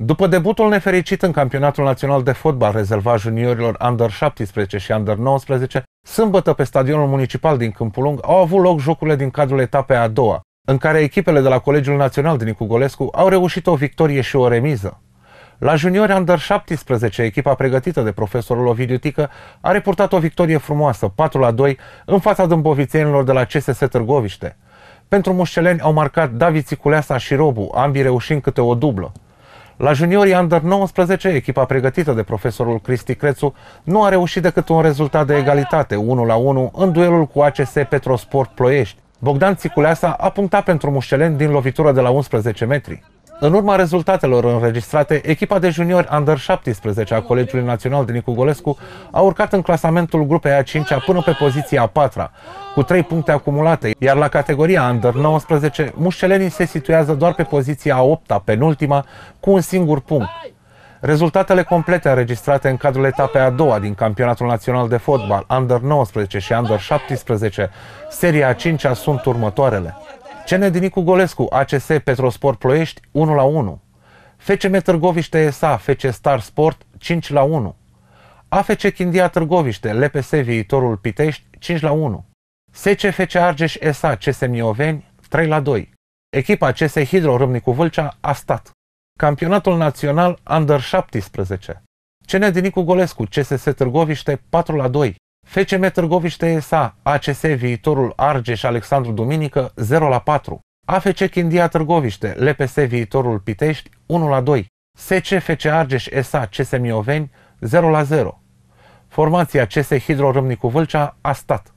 După debutul nefericit în campionatul național de fotbal rezervat juniorilor Under-17 și Under-19, sâmbătă pe stadionul municipal din Câmpulung au avut loc jocurile din cadrul etapei a doua, în care echipele de la Colegiul Național din Nicugolescu au reușit o victorie și o remiză. La juniori Under-17, echipa pregătită de profesorul Ovidiu Tică a reportat o victorie frumoasă, 4 la 2, în fața dâmbovițenilor de la CSS Târgoviște. Pentru mușceleni au marcat David Țiculeasa și Robu, ambii reușind câte o dublă. La juniorii Under-19, echipa pregătită de profesorul Cristi Crețu nu a reușit decât un rezultat de egalitate 1 la 1 în duelul cu ACS Petrosport Ploiești. Bogdan Țiculeasa a punctat pentru mușceleni din lovitură de la 11 metri. În urma rezultatelor înregistrate, echipa de juniori Under-17 a Colegiului Național de Nicu Golescu a urcat în clasamentul grupei A5 până pe poziția a 4 cu 3 puncte acumulate, iar la categoria Under-19, mușcelenii se situează doar pe poziția a 8 penultima, cu un singur punct. Rezultatele complete înregistrate în cadrul etapei a doua din Campionatul Național de Fotbal, Under-19 și Under-17, seria a 5 sunt următoarele. CN Dinicu Golescu, ACS Petrosport Ploiești 1 la 1. FCM Târgoviște ESA, FC Star Sport 5 la 1. AFC Chindia Târgoviște, LPS Viitorul Pitești 5 la 1. SCFC Argeș ESA, CS Mioveni 3 la 2. Echipa CS Hidro Râmnicu Vâlcea a stat. Campionatul Național Under 17. CN Dinicu Golescu, CSS Târgoviște 4 la 2. FCM Târgoviște SA, ACS Viitorul Argeș Alexandru Duminică 0 la 4, AFC Chindia Târgoviște, LPS Viitorul Pitești 1 la 2, FC Argeș SA CS Mioveni 0 la 0. Formația CS Hidro Râmnicu Vâlcea a stat.